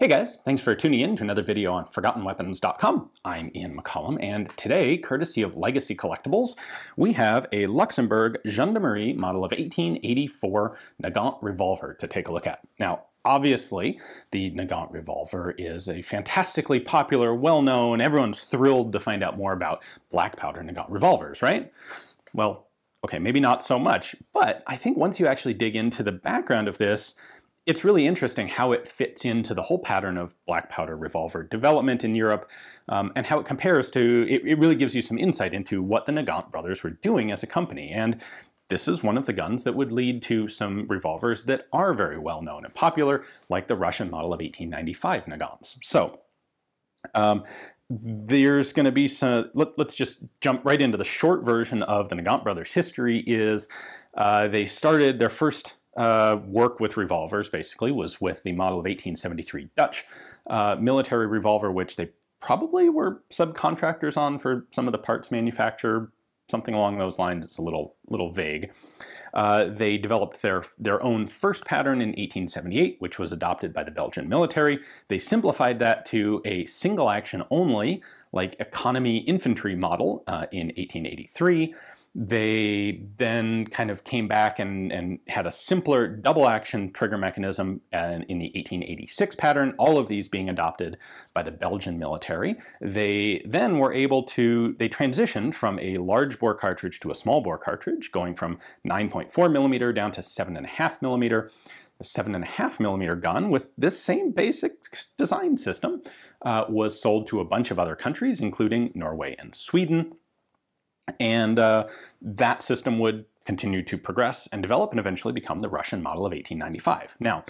Hey guys, thanks for tuning in to another video on ForgottenWeapons.com. I'm Ian McCollum, and today, courtesy of Legacy Collectibles, we have a Luxembourg Gendarmerie model of 1884 Nagant revolver to take a look at. Now, Obviously, the Nagant revolver is a fantastically popular, well-known, everyone's thrilled to find out more about black powder Nagant revolvers, right? Well, okay, maybe not so much, but I think once you actually dig into the background of this, it's really interesting how it fits into the whole pattern of black powder revolver development in Europe um, and how it compares to, it, it really gives you some insight into what the Nagant brothers were doing as a company. And this is one of the guns that would lead to some revolvers that are very well known and popular, like the Russian model of 1895 Nagants. So, um, there's going to be some, let, us just jump right into the short version of the Nagant brothers' history is uh, they started their first uh, work with revolvers basically was with the model of 1873 Dutch uh, military revolver, which they probably were subcontractors on for some of the parts manufacture, something along those lines. It's a little little vague. Uh, they developed their their own first pattern in 1878, which was adopted by the Belgian military. They simplified that to a single action only, like economy infantry model uh, in 1883. They then kind of came back and, and had a simpler double action trigger mechanism and uh, in the 1886 pattern, all of these being adopted by the Belgian military. They then were able to, they transitioned from a large bore cartridge to a small bore cartridge, going from 9.4 millimeter down to 7.5 millimeter the seven and a half millimeter gun with this same basic design system uh, was sold to a bunch of other countries, including Norway and Sweden. And uh, that system would continue to progress and develop and eventually become the Russian model of 1895. Now,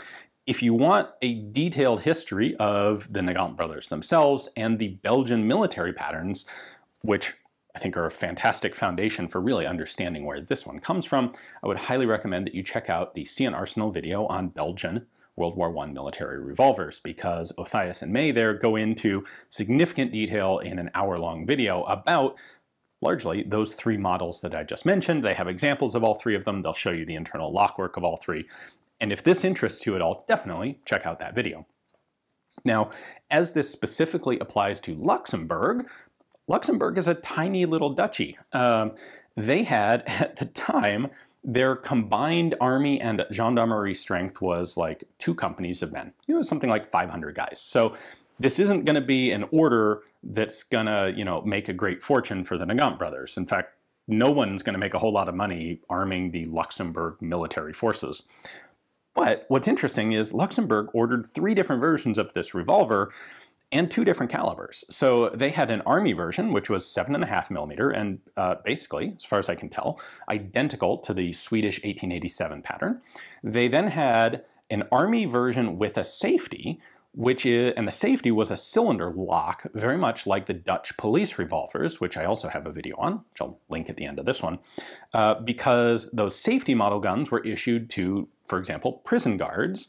if you want a detailed history of the Nagant brothers themselves and the Belgian military patterns, which I think are a fantastic foundation for really understanding where this one comes from, I would highly recommend that you check out the CN Arsenal video on Belgian World War I military revolvers because Othias and May there go into significant detail in an hour-long video about largely those three models that I just mentioned. They have examples of all three of them. They'll show you the internal lockwork of all three. And if this interests you at all, definitely check out that video. Now, as this specifically applies to Luxembourg, Luxembourg is a tiny little duchy. Um, they had, at the time, their combined army and gendarmerie strength was like two companies of men. It was something like 500 guys. So this isn't going to be an order that's gonna you know make a great fortune for the Nagant brothers. In fact, no one's gonna make a whole lot of money arming the Luxembourg military forces. But what's interesting is Luxembourg ordered three different versions of this revolver and two different calibers. So they had an army version, which was seven and a half millimeter, and uh, basically, as far as I can tell, identical to the Swedish 1887 pattern. They then had an army version with a safety, which is, and the safety was a cylinder lock, very much like the Dutch police revolvers, which I also have a video on, which I'll link at the end of this one, uh, because those safety model guns were issued to, for example, prison guards,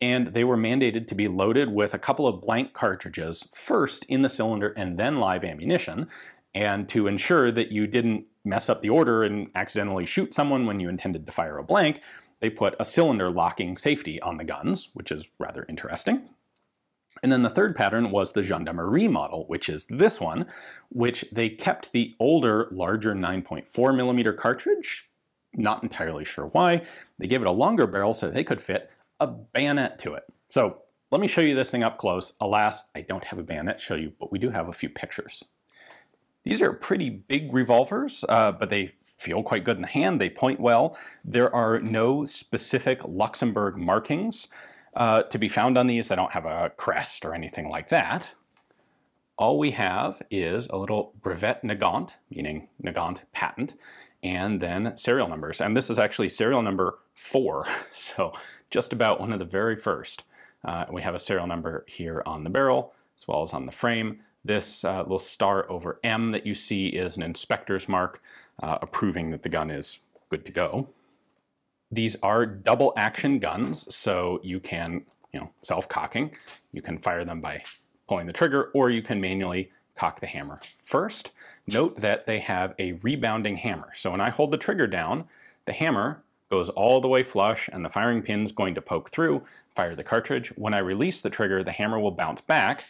and they were mandated to be loaded with a couple of blank cartridges, first in the cylinder and then live ammunition, and to ensure that you didn't mess up the order and accidentally shoot someone when you intended to fire a blank, they put a cylinder locking safety on the guns, which is rather interesting. And then the third pattern was the Gendarmerie model, which is this one, which they kept the older, larger 9.4 millimeter cartridge, not entirely sure why. They gave it a longer barrel so they could fit a bayonet to it. So let me show you this thing up close. Alas, I don't have a bayonet to show you, but we do have a few pictures. These are pretty big revolvers, uh, but they feel quite good in the hand. They point well. There are no specific Luxembourg markings uh, to be found on these. They don't have a crest or anything like that. All we have is a little brevet Nagant, meaning Nagant patent, and then serial numbers. And this is actually serial number four, so just about one of the very first. Uh, we have a serial number here on the barrel, as well as on the frame. This uh, little star over M that you see is an inspector's mark uh, approving that the gun is good to go. These are double action guns, so you can, you know, self-cocking. You can fire them by pulling the trigger, or you can manually cock the hammer first. Note that they have a rebounding hammer. So when I hold the trigger down, the hammer goes all the way flush and the firing pin's going to poke through, fire the cartridge. When I release the trigger, the hammer will bounce back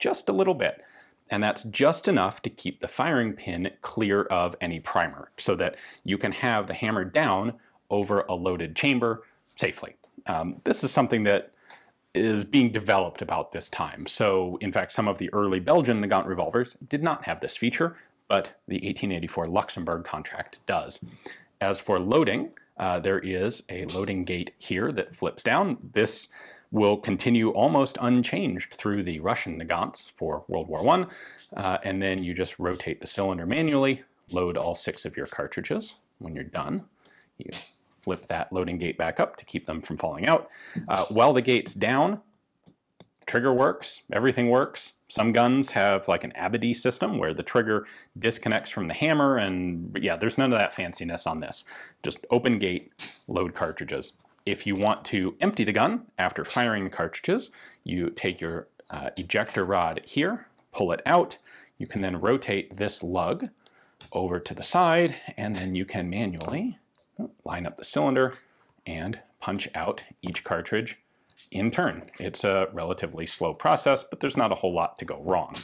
just a little bit. And that's just enough to keep the firing pin clear of any primer so that you can have the hammer down over a loaded chamber safely. Um, this is something that is being developed about this time. So in fact, some of the early Belgian Nagant revolvers did not have this feature, but the 1884 Luxembourg contract does. As for loading, uh, there is a loading gate here that flips down. This will continue almost unchanged through the Russian Nagants for World War I, uh, and then you just rotate the cylinder manually, load all six of your cartridges. When you're done, you flip that loading gate back up to keep them from falling out. Uh, while the gate's down, trigger works, everything works. Some guns have like an Abadie system where the trigger disconnects from the hammer and yeah, there's none of that fanciness on this. Just open gate, load cartridges. If you want to empty the gun after firing the cartridges, you take your uh, ejector rod here, pull it out. You can then rotate this lug over to the side and then you can manually line up the cylinder, and punch out each cartridge in turn. It's a relatively slow process, but there's not a whole lot to go wrong.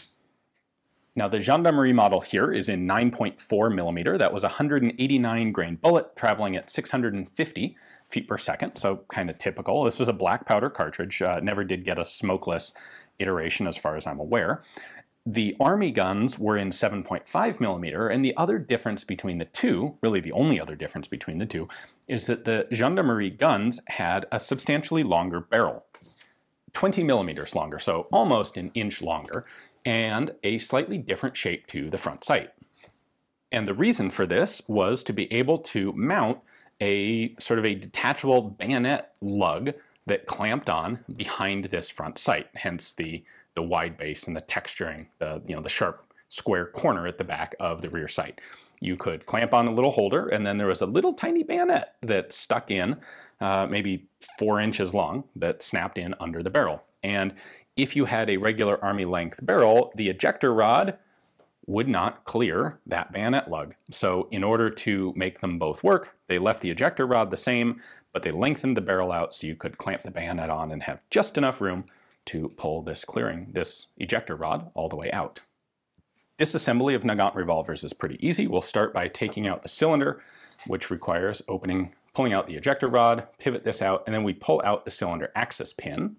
Now the Gendarmerie model here is in 9.4 millimeter. That was 189 grain bullet traveling at 650 feet per second, so kind of typical. This was a black powder cartridge, uh, never did get a smokeless iteration as far as I'm aware the Army guns were in 7.5 millimeter, and the other difference between the two, really the only other difference between the two, is that the gendarmerie guns had a substantially longer barrel, 20 millimeters longer, so almost an inch longer, and a slightly different shape to the front sight. And the reason for this was to be able to mount a sort of a detachable bayonet lug that clamped on behind this front sight, hence the the wide base and the texturing, the you know the sharp square corner at the back of the rear sight. You could clamp on a little holder, and then there was a little tiny bayonet that stuck in, uh, maybe four inches long, that snapped in under the barrel. And if you had a regular army length barrel, the ejector rod would not clear that bayonet lug. So in order to make them both work, they left the ejector rod the same, but they lengthened the barrel out so you could clamp the bayonet on and have just enough room to pull this clearing, this ejector rod, all the way out. Disassembly of Nagant revolvers is pretty easy. We'll start by taking out the cylinder, which requires opening, pulling out the ejector rod, pivot this out, and then we pull out the cylinder axis pin.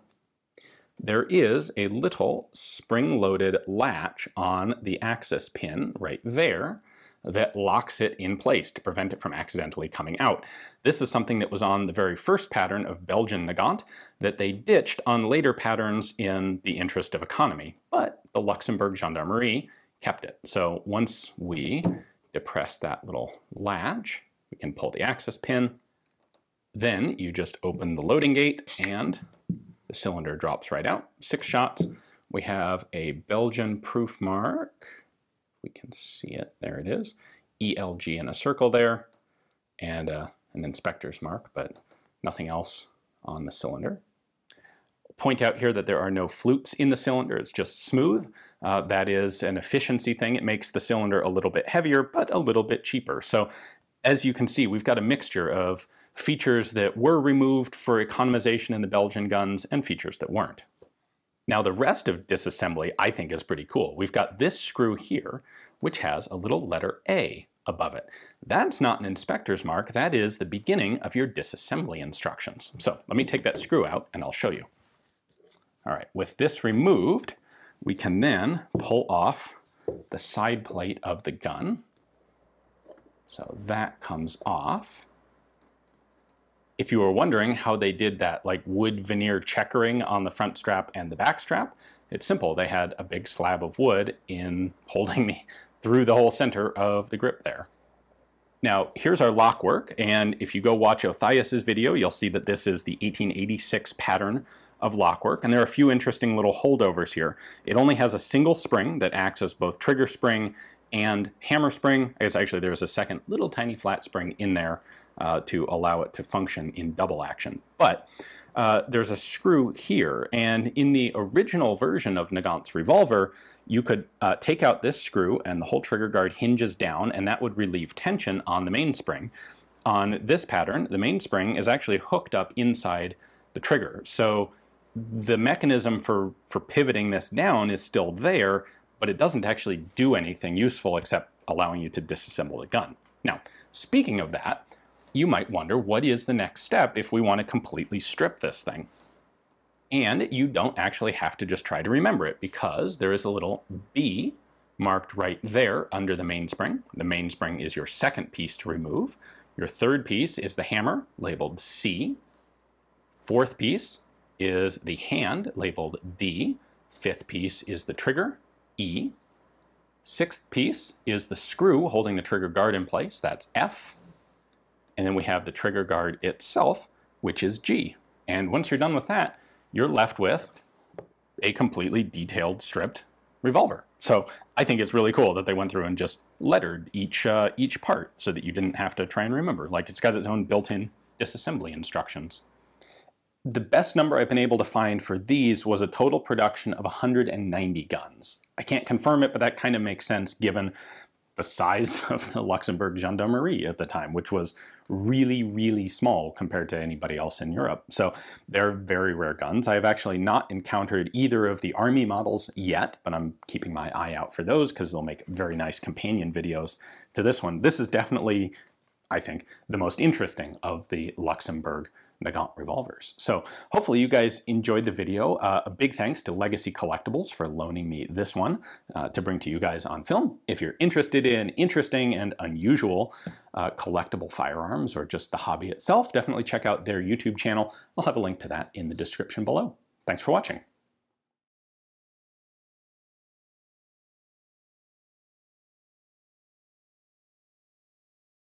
There is a little spring-loaded latch on the axis pin right there that locks it in place to prevent it from accidentally coming out. This is something that was on the very first pattern of Belgian Nagant that they ditched on later patterns in the interest of economy, but the Luxembourg Gendarmerie kept it. So once we depress that little latch, we can pull the access pin. Then you just open the loading gate and the cylinder drops right out. Six shots. We have a Belgian proof mark we can see it, there it is, ELG in a circle there, and uh, an inspector's mark, but nothing else on the cylinder. Point out here that there are no flutes in the cylinder, it's just smooth. Uh, that is an efficiency thing. It makes the cylinder a little bit heavier, but a little bit cheaper. So as you can see, we've got a mixture of features that were removed for economization in the Belgian guns and features that weren't. Now the rest of disassembly I think is pretty cool. We've got this screw here, which has a little letter A above it. That's not an inspector's mark, that is the beginning of your disassembly instructions. So let me take that screw out and I'll show you. All right, with this removed, we can then pull off the side plate of the gun. So that comes off if you were wondering how they did that like wood veneer checkering on the front strap and the back strap, it's simple. They had a big slab of wood in holding me through the whole center of the grip there. Now, here's our lock work, and if you go watch Othias's video, you'll see that this is the 1886 pattern of lock work, and there are a few interesting little holdovers here. It only has a single spring that acts as both trigger spring and hammer spring. I guess actually there was a second little tiny flat spring in there uh, to allow it to function in double action. But uh, there's a screw here, and in the original version of Nagant's revolver, you could uh, take out this screw and the whole trigger guard hinges down, and that would relieve tension on the mainspring. On this pattern, the mainspring is actually hooked up inside the trigger. So the mechanism for, for pivoting this down is still there, but it doesn't actually do anything useful except allowing you to disassemble the gun. Now, speaking of that, you might wonder what is the next step if we want to completely strip this thing? And you don't actually have to just try to remember it because there is a little B marked right there under the mainspring. The mainspring is your second piece to remove. Your third piece is the hammer labeled C. Fourth piece is the hand labeled D. Fifth piece is the trigger E. Sixth piece is the screw holding the trigger guard in place, that's F. And then we have the trigger guard itself, which is G. And once you're done with that, you're left with a completely detailed stripped revolver. So I think it's really cool that they went through and just lettered each uh, each part so that you didn't have to try and remember. Like it's got its own built-in disassembly instructions. The best number I've been able to find for these was a total production of 190 guns. I can't confirm it, but that kind of makes sense given the size of the Luxembourg Gendarmerie at the time, which was really, really small compared to anybody else in Europe. So they're very rare guns. I have actually not encountered either of the army models yet, but I'm keeping my eye out for those because they'll make very nice companion videos to this one. This is definitely, I think, the most interesting of the Luxembourg Magant revolvers. So hopefully you guys enjoyed the video. Uh, a big thanks to Legacy Collectibles for loaning me this one uh, to bring to you guys on film. If you're interested in interesting and unusual uh, collectible firearms or just the hobby itself, definitely check out their YouTube channel. I'll have a link to that in the description below. Thanks for watching.